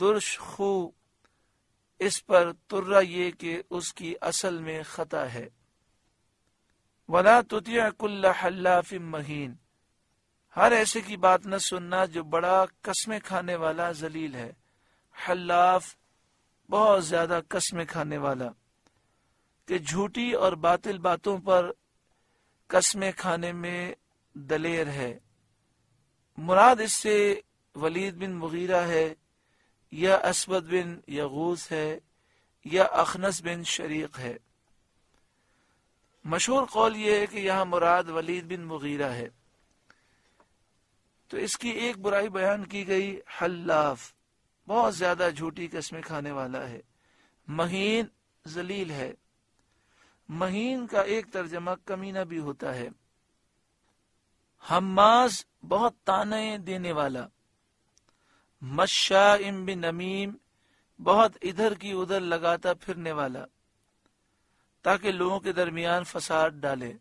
दुर्शखू इस पर तुर्रा ये कि उसकी असल में खता है वना तुतिया कुल्ला हल्लाफिम महीन हर ऐसे की बात न सुनना जो बड़ा कसमें खाने वाला जलील है हल्लाफ बहुत ज्यादा कसमें खाने वाला कि झूठी और बातिल बातों पर कस्मे खाने में दलेर है मुराद इससे वलीद बिन मुगीरा है या असबद बिन यगूस है या अखनस बिन शरीक है मशहूर कौल यह है कि यहाँ मुराद वलीद बिन मुगीरा है तो इसकी एक बुराई बयान की गई हल्लाफ बहुत ज्यादा झूठी कस्में खाने वाला है महीन जलील है महीन का एक तर्जमा कमीना भी होता है हमास बहुत ताने देने वाला मशा इम बिन नमीम बहुत इधर की उधर लगाता फिरने वाला ताकि लोगों के दरमियान फसाद डाले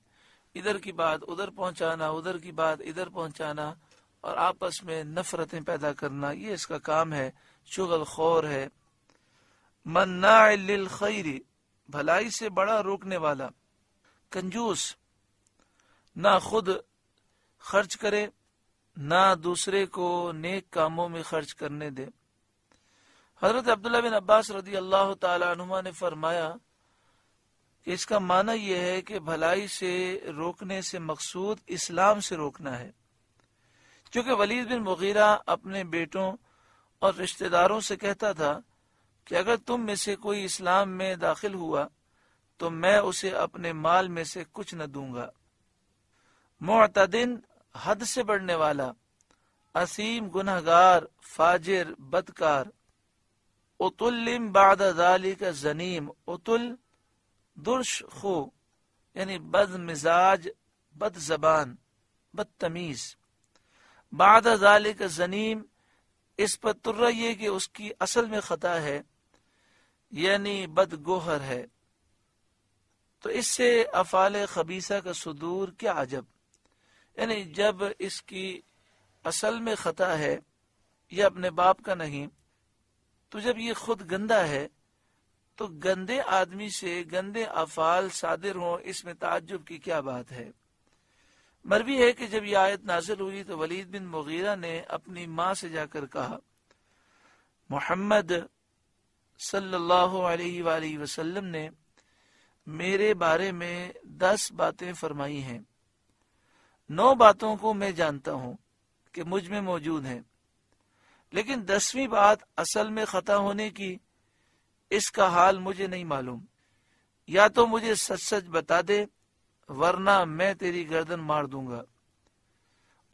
इधर की बात उधर पहुंचाना उधर की बात इधर पहुंचाना और आपस में नफरतें पैदा करना ये इसका काम है शुगल खोर है मन्ना खैरी भलाई से बड़ा रोकने वाला कंजूस ना खुद खर्च करे ना दूसरे को नेक कामों में खर्च करने दे हजरत अब्दुल्ला बिन अब्बास रदी अल्लाह तुमा ने फरमाया कि इसका माना यह है कि भलाई से रोकने से मकसूद इस्लाम से रोकना है क्योंकि वलीद बिन मुगीरा अपने बेटों और रिश्तेदारों से कहता था कि अगर तुम में से कोई इस्लाम में दाखिल हुआ तो मैं उसे अपने माल में से कुछ न दूंगा मोतदिन हद से बढ़ने वाला असीम गुनहगार फाजिर बदकार उतुल्लिम बादाली का जनीम उतुल दुर्श खो यानी बद मिजाज बद जबान बदतमीज बादाली का जनीम इस पर तुर्रा कि उसकी असल में खता है यानी बदगोहर है तो इससे अफाल खबीसा का सुदूर क्या अजब यानी जब इसकी असल में खता है या अपने बाप का नहीं तो जब ये खुद गंदा है तो गंदे आदमी से गंदे अफाल सादिर हो इसमें ताजुब की क्या बात है मरवी है कि जब यह आयत नाजिल हुई तो वलीद बिन मुगीरा ने अपनी माँ से जाकर कहा मोहम्मद सल्लल्लाहु अलैहि वसल्लम ने मेरे बारे में दस बातें फरमाई हैं नौ बातों को मैं जानता हूँ कि मुझ में मौजूद है लेकिन दसवीं बात असल में खता होने की इसका हाल मुझे नहीं मालूम या तो मुझे सच सच बता दे वरना मैं तेरी गर्दन मार दूंगा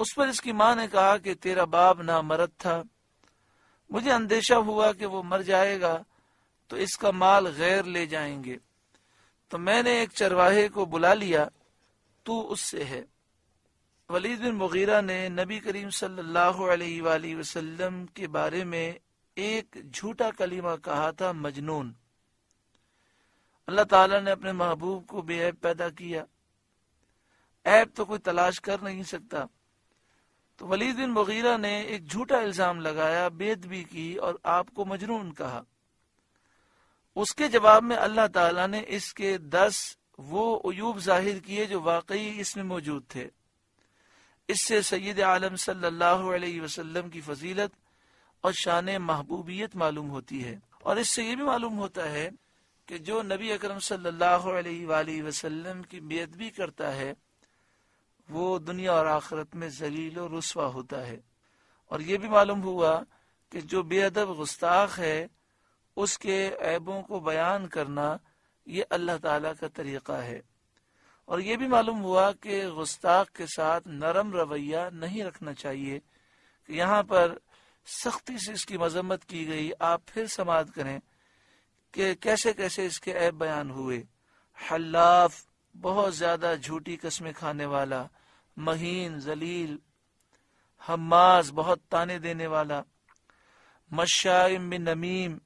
उस पर इसकी माँ ने कहा कि तेरा बाप ना मरद था मुझे अंदेशा हुआ कि वो मर जाएगा तो इसका माल गैर ले जाएंगे तो मैंने एक चरवाहे को बुला लिया तू उससे है वलीद बिन मुगीरा ने नबी करीम सल्लल्लाहु अलैहि वसल्लम के बारे में एक झूठा कलीमा कहा था मजनून अल्लाह ताला ने अपने महबूब को बेऐब पैदा किया ऐब तो कोई तलाश कर नहीं सकता तो वलीद बिन मुगीरा ने एक झूठा इल्ज़ाम लगाया बेदबी की और आपको मजनून कहा उसके जवाब में अल्लाह ताला ने इसके दस वो अयूब जाहिर किए जो वाकई इसमें मौजूद थे इससे सैद आलम सल्लल्लाहु अलैहि वसल्लम की फजीलत और शान महबूबियत मालूम होती है और इससे ये भी मालूम होता है कि जो नबी अकरम सल्लल्लाहु अलैहि वसल्लम की बेदबी करता है वो दुनिया और आखरत में जलील और रसवा होता है और ये भी मालूम हुआ कि जो बेअदब गुस्ताख है उसके ऐबों को बयान करना ये अल्लाह ताला का तरीक़ा है और ये भी मालूम हुआ कि गुस्ताख के साथ नरम रवैया नहीं रखना चाहिए कि यहाँ पर सख्ती से इसकी मजम्मत की गई आप फिर समाध करें कि कैसे कैसे इसके ऐप बयान हुए हल्लाफ बहुत ज्यादा झूठी कस्में खाने वाला महीन जलील हमास बहुत ताने देने वाला मशाइम बिन नमीम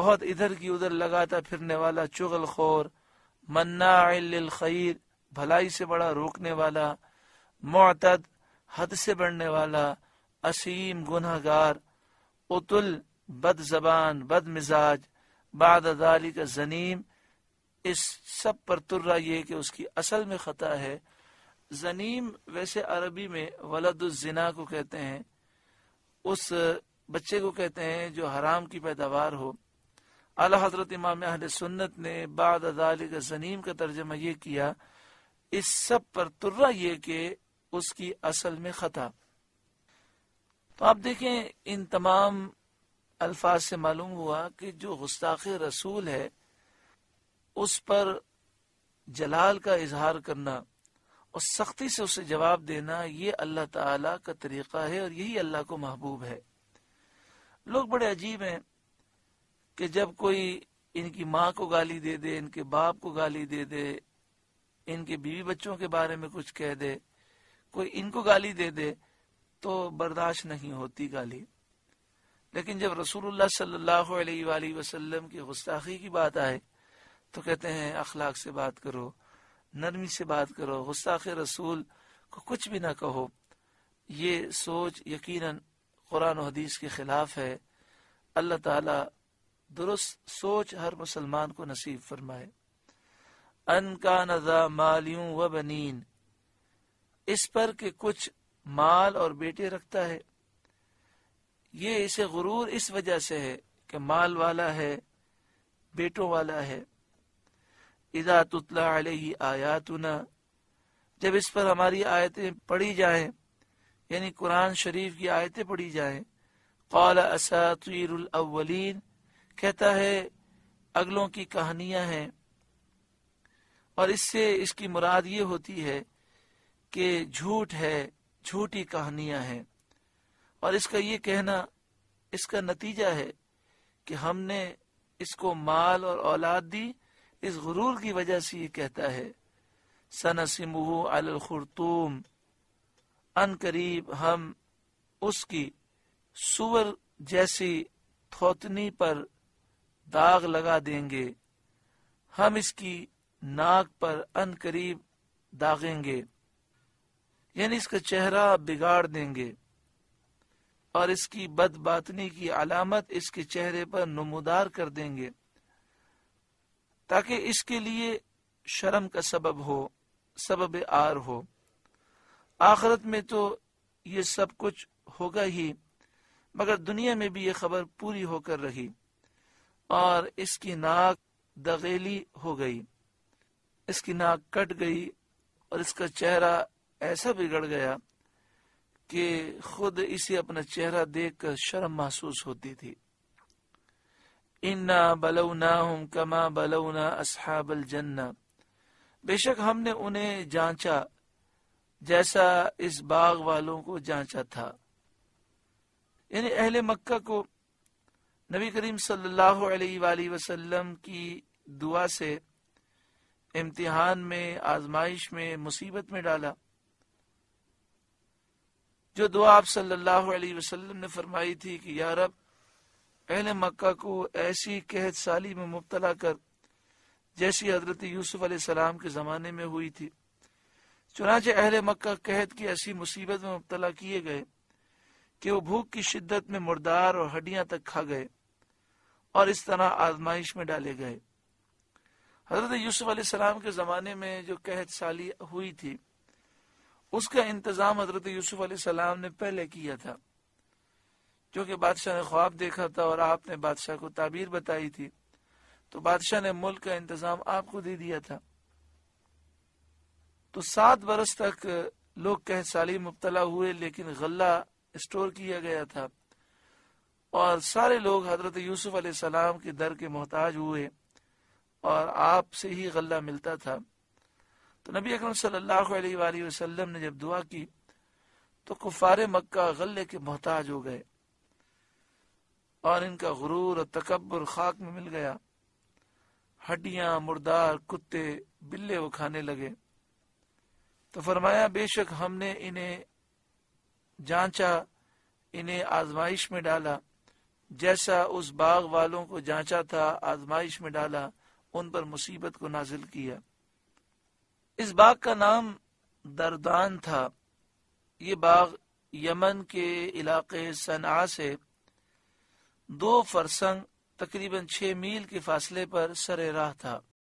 बहुत इधर की उधर लगाता फिरने वाला चुगलखोर मन्नाखैर भलाई से बड़ा रोकने वाला मतद हद से बढ़ने वाला असीम गुनाहगार उतुल बद जबान बद मिजाज बादाली का जनीम इस सब पर तुर्रा ये कि उसकी असल में ख़ता है जनीम वैसे अरबी में वलदुजना को कहते हैं उस बच्चे को कहते हैं जो हराम की पैदावार हो अला हजरत इमाम सुन्नत ने बाद अदालिक सनीम का तर्जमा यह किया इस सब पर तुर्रा ये के उसकी असल में ख़ता तो आप देखें इन तमाम अल्फाज से मालूम हुआ कि जो गुस्ताख रसूल है उस पर जलाल का इजहार करना और सख्ती से उसे जवाब देना ये अल्लाह तरीक़ा है और यही अल्लाह को महबूब है लोग बड़े अजीब है कि जब कोई इनकी माँ को गाली दे दे इनके बाप को गाली दे दे इनके बीवी बच्चों के बारे में कुछ कह दे कोई इनको गाली दे दे तो बर्दाश्त नहीं होती गाली लेकिन जब रसूलुल्लाह सल्लल्लाहु अलैहि वसल्लम की गुस्ताखी की बात आए तो कहते हैं अखलाक से बात करो नरमी से बात करो गुस्ताख रसूल को कुछ भी ना कहो ये सोच यकीनन कुरान हदीस के खिलाफ है अल्लाह ताला दुरुस्त सोच हर मुसलमान को नसीब फरमाए अन का नजा मालियों व बनीन इस पर के कुछ माल और बेटे रखता है ये इसे गुरूर इस वजह से है कि माल वाला है बेटों वाला है इदा तुतला अलही आयातुना जब इस पर हमारी आयतें पढ़ी जाए यानी कुरान शरीफ की आयतें पढ़ी जाए कौल असातुल कहता है अगलों की कहानियां हैं और इससे इसकी मुराद ये होती है कि झूठ है झूठी कहानियां हैं और इसका ये कहना इसका नतीजा है कि हमने इसको माल और औलाद दी इस गुरूर की वजह से ये कहता है अल अलखुरतूम अन करीब हम उसकी सुवर जैसी थोतनी पर दाग लगा देंगे हम इसकी नाक पर अन करीब दागेंगे यानी इसका चेहरा बिगाड़ देंगे और इसकी बदबातनी की अलामत इसके चेहरे पर नमोदार कर देंगे ताकि इसके लिए शर्म का सबब हो सबब आर हो आखरत में तो ये सब कुछ होगा ही मगर दुनिया में भी ये खबर पूरी होकर रही और इसकी नाक दगेली हो गई इसकी नाक कट गई और इसका चेहरा ऐसा बिगड़ गया कि खुद इसे अपना चेहरा देखकर शर्म महसूस होती थी इन्ना बलौना हम कमा बलौना असहाबल जन्ना बेशक हमने उन्हें जांचा जैसा इस बाग वालों को जांचा था यानी अहले मक्का को नबी करीम सल्लल्लाहु अलैहि वसल्लम की दुआ से इम्तिहान में आजमाइश में मुसीबत में डाला जो दुआ आप सल्लल्लाहु अलैहि वसल्लम ने फरमाई थी कि या रब अहल मक्का को ऐसी कहत साली में मुबतला कर जैसी हजरत यूसुफ सलाम के ज़माने में हुई थी चुनाच अहल मक्का कहत की ऐसी मुसीबत में मुबतला किए गए कि वो भूख की शिद्दत में मुर्दार और हड्डियां तक खा गए और इस तरह आजमाइश में डाले गए हजरत यूसुफ सलाम के ज़माने में जो कहत साली हुई थी उसका इंतज़ाम हजरत यूसुफ सलाम ने पहले किया था जो बादशाह ने ख्वाब देखा था और आपने बादशाह को ताबीर बताई थी तो बादशाह ने मुल्क का इंतज़ाम आपको दे दिया था तो सात बरस तक लोग कहत साली मुबतला हुए लेकिन गला स्टोर किया गया था और सारे लोग हजरत यूसुफ सलाम के दर के मोहताज हुए और आप से ही गला मिलता था तो नबी अकरम सल्लल्लाहु अलैहि वसल्लम ने जब दुआ की तो कुफार मक्का गले के मोहताज हो गए और इनका गुरूर और तकबर खाक में मिल गया हड्डियां मुर्दार कुत्ते बिल्ले वो खाने लगे तो फरमाया बेशक हमने इन्हें जांचा इन्हें आजमाइश में डाला जैसा उस बाग वालों को जांचा था आजमाइश में डाला उन पर मुसीबत को नाजिल किया इस बाग का नाम दरदान था ये बाग यमन के इलाके सना से दो फरसंग तकरीबन छह मील के फासले पर सरे राह था